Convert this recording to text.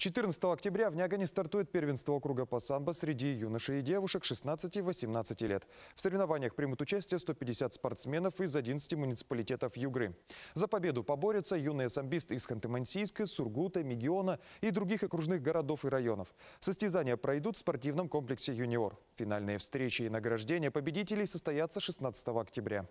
14 октября в Нягане стартует первенство округа по самбо среди юношей и девушек 16-18 лет. В соревнованиях примут участие 150 спортсменов из 11 муниципалитетов Югры. За победу поборются юные самбисты из Ханты-Мансийска, Сургута, Мегиона и других окружных городов и районов. Состязания пройдут в спортивном комплексе «Юниор». Финальные встречи и награждения победителей состоятся 16 октября.